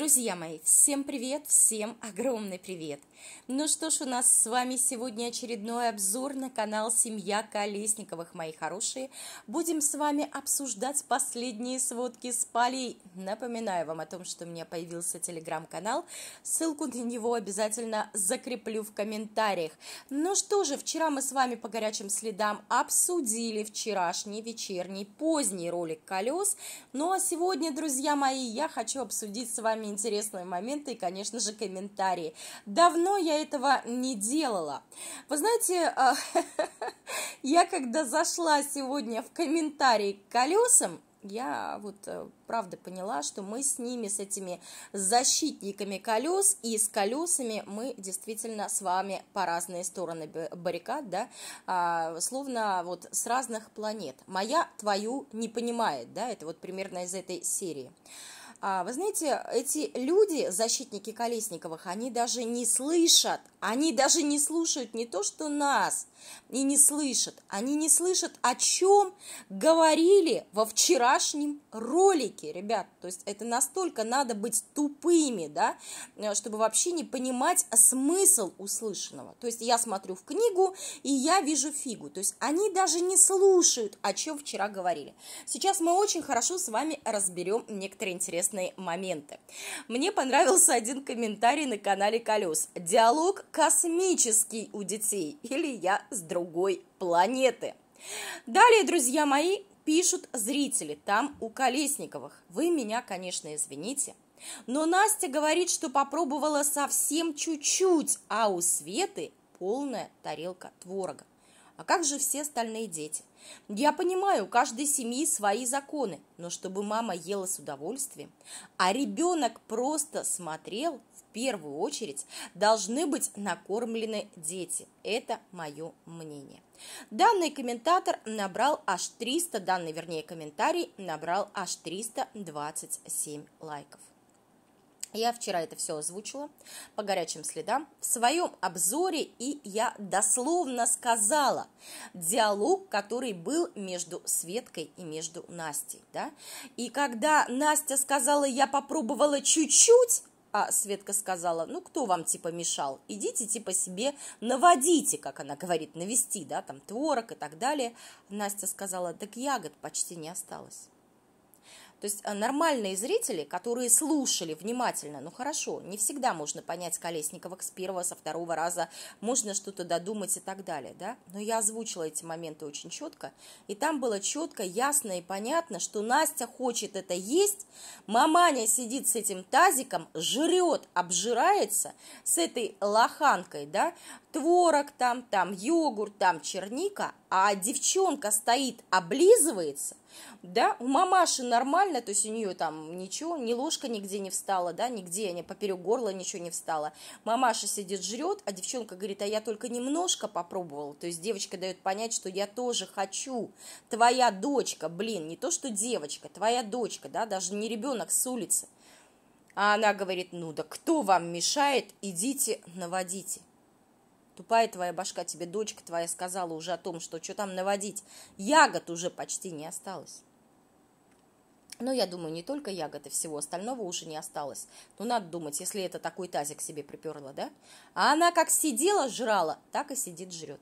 Друзья мои, всем привет, всем огромный привет! Ну что ж, у нас с вами сегодня очередной обзор на канал «Семья Колесниковых», мои хорошие. Будем с вами обсуждать последние сводки с полей. Напоминаю вам о том, что у меня появился телеграм-канал, ссылку на него обязательно закреплю в комментариях. Ну что же, вчера мы с вами по горячим следам обсудили вчерашний, вечерний, поздний ролик колес. Ну а сегодня, друзья мои, я хочу обсудить с вами интересные моменты и, конечно же, комментарии. Давно я этого не делала. Вы знаете, а, я когда зашла сегодня в комментарии к колесам, я вот э, правда поняла, что мы с ними, с этими защитниками колес и с колесами мы действительно с вами по разные стороны баррикад, да, а, словно вот с разных планет. Моя твою не понимает, да, это вот примерно из этой серии а, Вы знаете, эти люди, защитники Колесниковых, они даже не слышат, они даже не слушают не то, что нас, и не слышат. Они не слышат, о чем говорили во вчерашнем ролике, ребят. То есть это настолько надо быть тупыми, да, э, чтобы вообще не понимать смысл услышанного. То есть я смотрю в книгу, и я вижу фигу. То есть они даже не слушают, о чем вчера говорили. Сейчас мы очень хорошо с вами разберем некоторые интересные моменты. Мне понравился один комментарий на канале Колес. Диалог космический у детей. Или я с другой планеты. Далее, друзья мои, пишут зрители там у Колесниковых. Вы меня, конечно, извините, но Настя говорит, что попробовала совсем чуть-чуть, а у Светы полная тарелка творога. А как же все остальные дети? Я понимаю, у каждой семьи свои законы, но чтобы мама ела с удовольствием, а ребенок просто смотрел, в первую очередь должны быть накормлены дети. Это мое мнение. Данный комментатор набрал аж 300, данный, вернее, комментарий набрал аж 327 лайков. Я вчера это все озвучила по горячим следам. В своем обзоре и я дословно сказала диалог, который был между Светкой и между Настей. Да? И когда Настя сказала, я попробовала чуть-чуть, а Светка сказала, ну кто вам типа мешал, идите типа себе наводите, как она говорит, навести, да, там творог и так далее. Настя сказала, так ягод почти не осталось. То есть а, нормальные зрители, которые слушали внимательно, ну хорошо, не всегда можно понять Колесниковых с первого, со второго раза, можно что-то додумать и так далее, да, но я озвучила эти моменты очень четко, и там было четко, ясно и понятно, что Настя хочет это есть, маманя сидит с этим тазиком, жрет, обжирается с этой лоханкой, да, творог там, там йогурт, там черника, а девчонка стоит, облизывается, да, у мамаши нормально, то есть у нее там ничего, ни ложка нигде не встала, да, нигде, не поперек горла ничего не встала, мамаша сидит, жрет, а девчонка говорит, а я только немножко попробовала, то есть девочка дает понять, что я тоже хочу, твоя дочка, блин, не то, что девочка, твоя дочка, да, даже не ребенок с улицы, а она говорит, ну да кто вам мешает, идите, наводите. Тупая твоя башка, тебе дочка твоя сказала уже о том, что что там наводить. Ягод уже почти не осталось. Но ну, я думаю, не только ягод и всего остального уже не осталось. Но ну, надо думать, если это такой тазик себе приперла, да? А она как сидела, жрала, так и сидит, жрет.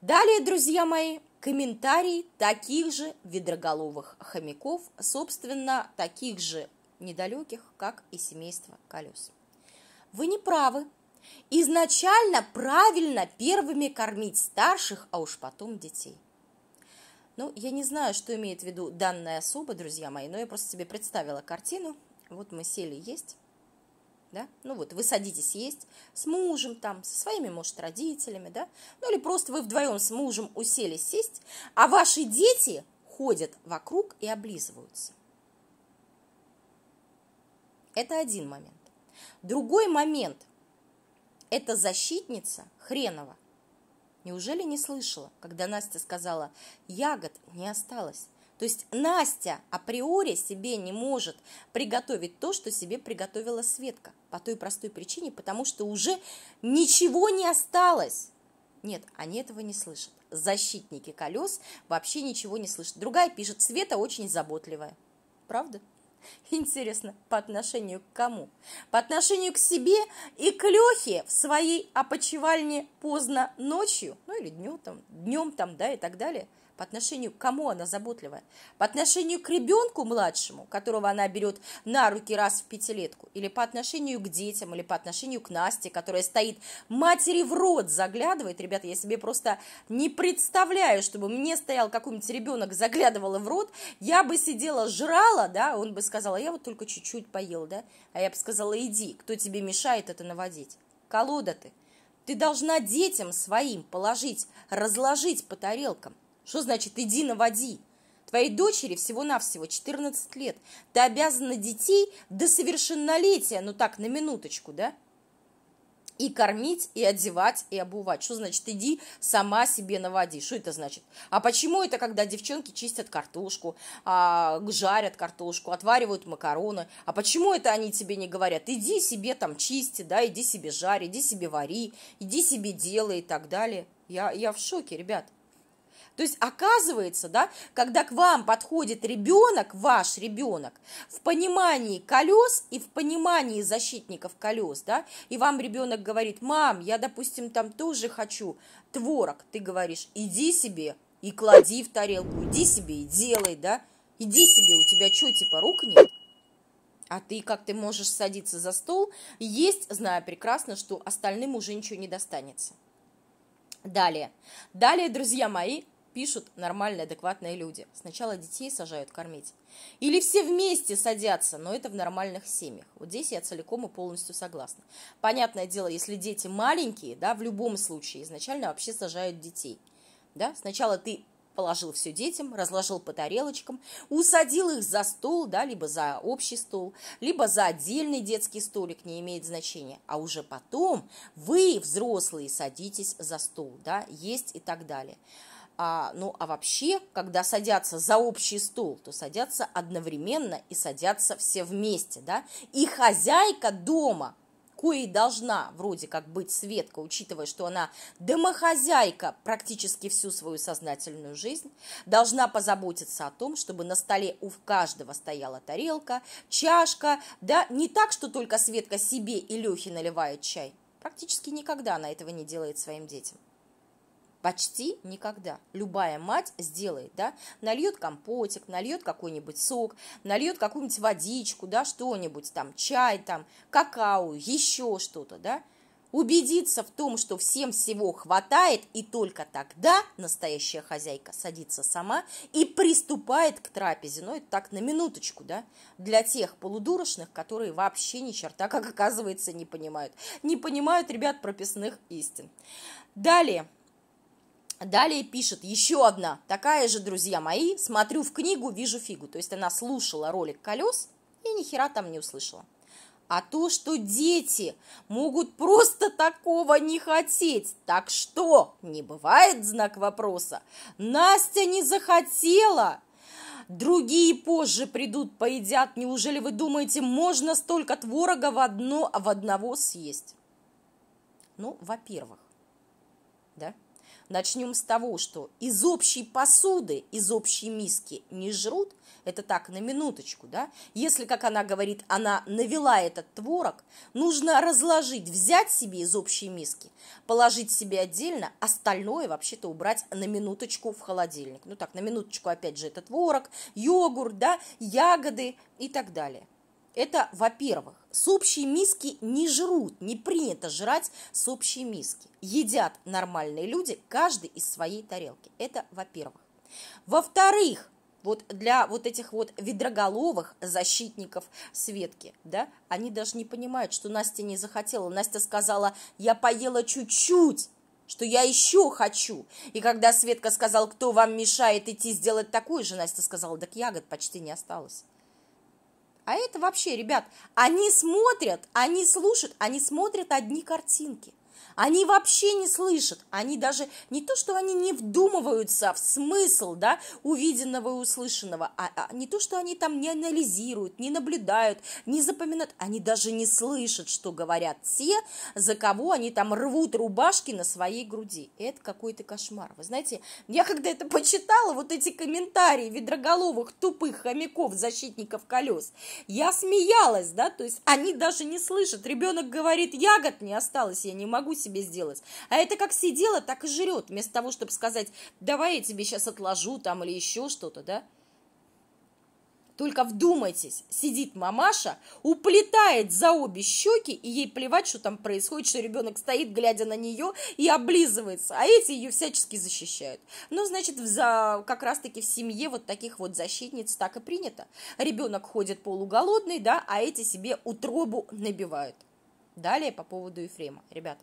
Далее, друзья мои, комментарии таких же ведроголовых хомяков, собственно, таких же недалеких, как и семейство колес. Вы не правы, Изначально правильно первыми кормить старших, а уж потом детей. Ну, я не знаю, что имеет в виду данная особа, друзья мои, но я просто себе представила картину. Вот мы сели есть, да, ну вот вы садитесь есть с мужем там, со своими, может, родителями, да, ну или просто вы вдвоем с мужем уселись сесть, а ваши дети ходят вокруг и облизываются. Это один момент. Другой момент – это защитница хренова. Неужели не слышала, когда Настя сказала «ягод не осталось»? То есть Настя априори себе не может приготовить то, что себе приготовила Светка. По той простой причине, потому что уже ничего не осталось. Нет, они этого не слышат. Защитники колес вообще ничего не слышат. Другая пишет, Света очень заботливая. Правда? Интересно, по отношению к кому? По отношению к себе и к Лехе в своей опочивальне поздно ночью, ну или днем там, днем там, да, и так далее – по отношению к кому она заботливая? По отношению к ребенку младшему, которого она берет на руки раз в пятилетку, или по отношению к детям, или по отношению к Насте, которая стоит матери в рот заглядывает. Ребята, я себе просто не представляю, чтобы мне стоял какой-нибудь ребенок, заглядывала в рот, я бы сидела, жрала, да, он бы сказал, а я вот только чуть-чуть поел, да, а я бы сказала, иди, кто тебе мешает это наводить? Колода ты. Ты должна детям своим положить, разложить по тарелкам. Что значит «иди наводи»? Твоей дочери всего-навсего 14 лет. Ты обязана детей до совершеннолетия, ну так, на минуточку, да? И кормить, и одевать, и обувать. Что значит иди сама себе наводи? Что это значит? А почему это, когда девчонки чистят картошку, а, жарят картошку, отваривают макароны? А почему это они тебе не говорят? Иди себе там чисти, да, иди себе жарь, иди себе вари, иди себе делай и так далее. Я, я в шоке, ребят. То есть оказывается, да, когда к вам подходит ребенок, ваш ребенок, в понимании колес и в понимании защитников колес, да, и вам ребенок говорит, мам, я, допустим, там тоже хочу творог, ты говоришь, иди себе и клади в тарелку, иди себе и делай, да, иди себе, у тебя что, типа рук нет? А ты как ты можешь садиться за стол, есть, зная прекрасно, что остальным уже ничего не достанется. Далее. Далее, друзья мои, пишут нормальные, адекватные люди. Сначала детей сажают кормить. Или все вместе садятся, но это в нормальных семьях. Вот здесь я целиком и полностью согласна. Понятное дело, если дети маленькие, да, в любом случае изначально вообще сажают детей. Да? Сначала ты положил все детям, разложил по тарелочкам, усадил их за стол, да, либо за общий стол, либо за отдельный детский столик, не имеет значения. А уже потом вы, взрослые, садитесь за стол, да, есть и так далее. А, ну, а вообще, когда садятся за общий стол, то садятся одновременно и садятся все вместе, да? И хозяйка дома, коей должна вроде как быть Светка, учитывая, что она домохозяйка практически всю свою сознательную жизнь, должна позаботиться о том, чтобы на столе у каждого стояла тарелка, чашка, да, не так, что только Светка себе и Лехе наливает чай, практически никогда она этого не делает своим детям – Почти никогда. Любая мать сделает, да, нальет компотик, нальет какой-нибудь сок, нальет какую-нибудь водичку, да, что-нибудь там, чай там, какао, еще что-то, да. Убедиться в том, что всем всего хватает, и только тогда настоящая хозяйка садится сама и приступает к трапезе. Ну, это так на минуточку, да, для тех полудурочных, которые вообще ни черта, как оказывается, не понимают. Не понимают, ребят, прописных истин. Далее, Далее пишет еще одна, такая же, друзья мои, смотрю в книгу, вижу фигу. То есть она слушала ролик колес и ни хера там не услышала. А то, что дети могут просто такого не хотеть. Так что, не бывает знак вопроса. Настя не захотела. Другие позже придут, поедят. Неужели вы думаете, можно столько творога в, одно, в одного съесть? Ну, во-первых, да, Начнем с того, что из общей посуды, из общей миски не жрут, это так, на минуточку, да, если, как она говорит, она навела этот творог, нужно разложить, взять себе из общей миски, положить себе отдельно, остальное вообще-то убрать на минуточку в холодильник. Ну так, на минуточку опять же это творог, йогурт, да, ягоды и так далее. Это, во-первых, с общей миски не жрут, не принято жрать с общей миски. Едят нормальные люди, каждый из своей тарелки. Это, во-первых. Во-вторых, вот для вот этих вот ведроголовых защитников Светки, да, они даже не понимают, что Настя не захотела. Настя сказала, я поела чуть-чуть, что я еще хочу. И когда Светка сказал, кто вам мешает идти сделать такую же, Настя сказала, так ягод почти не осталось. А это вообще, ребят, они смотрят, они слушают, они смотрят одни картинки. Они вообще не слышат, они даже не то, что они не вдумываются в смысл да, увиденного и услышанного, а, а не то, что они там не анализируют, не наблюдают, не запоминают, они даже не слышат, что говорят те, за кого они там рвут рубашки на своей груди. Это какой-то кошмар. Вы знаете, я когда это почитала, вот эти комментарии ведроголовых тупых хомяков, защитников колес, я смеялась, да, то есть они даже не слышат. Ребенок говорит, ягод не осталось, я не могу могу себе сделать. А это как сидела, так и жрет, вместо того, чтобы сказать, давай я тебе сейчас отложу там или еще что-то, да? Только вдумайтесь, сидит мамаша, уплетает за обе щеки, и ей плевать, что там происходит, что ребенок стоит, глядя на нее, и облизывается, а эти ее всячески защищают. Ну, значит, в за... как раз-таки в семье вот таких вот защитниц так и принято. Ребенок ходит полуголодный, да, а эти себе утробу набивают. Далее по поводу Ефрема, ребята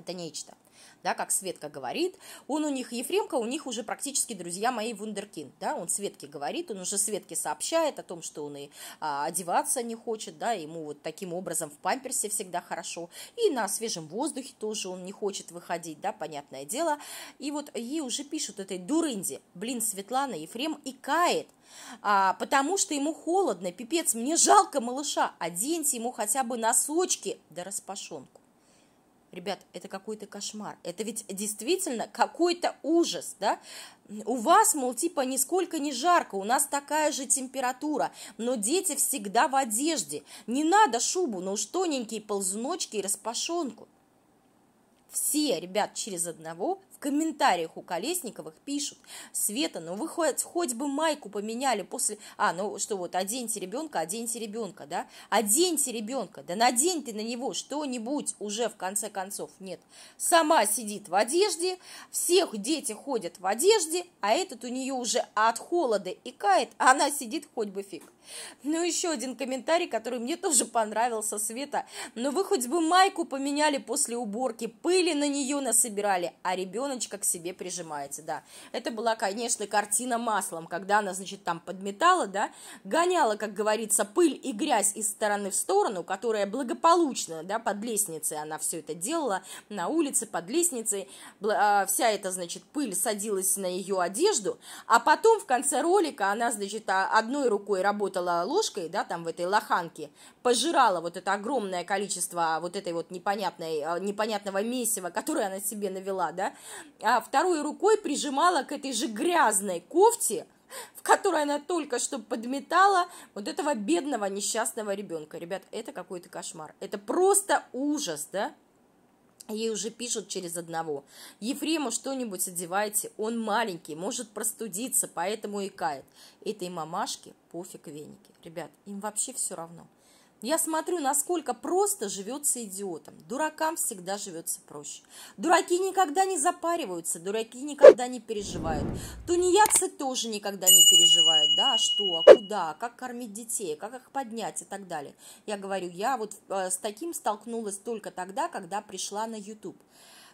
это нечто. Да, как Светка говорит, он у них, Ефремка, у них уже практически друзья мои вундеркин, да, он Светке говорит, он уже Светке сообщает о том, что он и а, одеваться не хочет, да, ему вот таким образом в памперсе всегда хорошо, и на свежем воздухе тоже он не хочет выходить, да, понятное дело, и вот ей уже пишут этой дурынде, блин, Светлана, Ефрем икает, а, потому что ему холодно, пипец, мне жалко малыша, оденьте ему хотя бы носочки, да распашонку. Ребят, это какой-то кошмар. Это ведь действительно какой-то ужас, да? У вас, мол, типа нисколько не жарко, у нас такая же температура, но дети всегда в одежде. Не надо шубу, но уж тоненькие ползуночки и распашонку. Все, ребят, через одного комментариях у Колесниковых пишут, Света, ну вы хоть, хоть бы майку поменяли после... А, ну что вот, оденьте ребенка, оденьте ребенка, да? Оденьте ребенка, да надень ты на него что-нибудь уже в конце концов. Нет, сама сидит в одежде, всех дети ходят в одежде, а этот у нее уже от холода икает, а она сидит хоть бы фиг. Ну, еще один комментарий, который мне тоже понравился, Света. Но «Ну вы хоть бы майку поменяли после уборки, пыли на нее насобирали, а ребенок ребеночка к себе прижимаете, да. Это была, конечно, картина маслом, когда она, значит, там подметала, да, гоняла, как говорится, пыль и грязь из стороны в сторону, которая благополучно, да, под лестницей она все это делала, на улице, под лестницей, а, вся эта, значит, пыль садилась на ее одежду, а потом в конце ролика она, значит, а, одной рукой работала ложкой, да, там в этой лоханке, пожирала вот это огромное количество вот этой вот непонятной, а, непонятного месива, которое она себе навела, да, а второй рукой прижимала к этой же грязной кофте, в которой она только что подметала вот этого бедного несчастного ребенка. Ребят, это какой-то кошмар. Это просто ужас, да? Ей уже пишут через одного. Ефрему что-нибудь одевайте, он маленький, может простудиться, поэтому и кает. Этой мамашке пофиг веники. Ребят, им вообще все равно. Я смотрю, насколько просто живется идиотом. Дуракам всегда живется проще. Дураки никогда не запариваются, дураки никогда не переживают. Тунеядцы тоже никогда не переживают, да, что, а куда, а как кормить детей, а как их поднять и так далее. Я говорю, я вот э, с таким столкнулась только тогда, когда пришла на YouTube.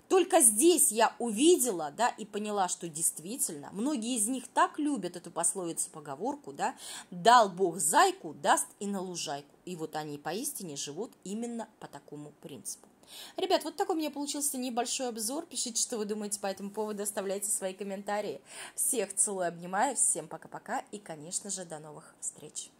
Только здесь я увидела, да, и поняла, что действительно, многие из них так любят эту пословицу, поговорку, да, дал Бог зайку, даст и на лужайку. И вот они поистине живут именно по такому принципу. Ребят, вот такой у меня получился небольшой обзор. Пишите, что вы думаете по этому поводу, оставляйте свои комментарии. Всех целую, обнимаю, всем пока-пока и, конечно же, до новых встреч.